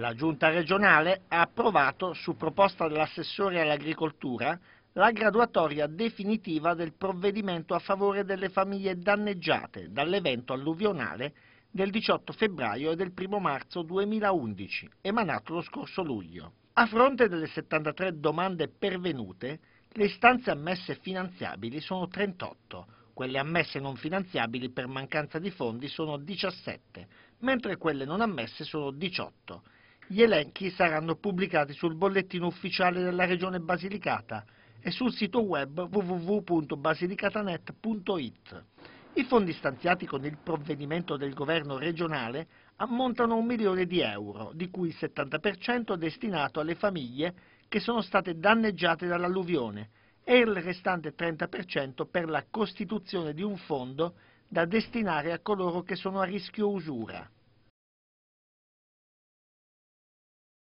La Giunta regionale ha approvato, su proposta dell'assessore all'agricoltura, la graduatoria definitiva del provvedimento a favore delle famiglie danneggiate dall'evento alluvionale del 18 febbraio e del 1 marzo 2011, emanato lo scorso luglio. A fronte delle 73 domande pervenute, le istanze ammesse finanziabili sono 38, quelle ammesse non finanziabili per mancanza di fondi sono 17, mentre quelle non ammesse sono 18 gli elenchi saranno pubblicati sul bollettino ufficiale della Regione Basilicata e sul sito web www.basilicatanet.it. I fondi stanziati con il provvedimento del governo regionale ammontano a un milione di euro, di cui il 70% destinato alle famiglie che sono state danneggiate dall'alluvione e il restante 30% per la costituzione di un fondo da destinare a coloro che sono a rischio usura.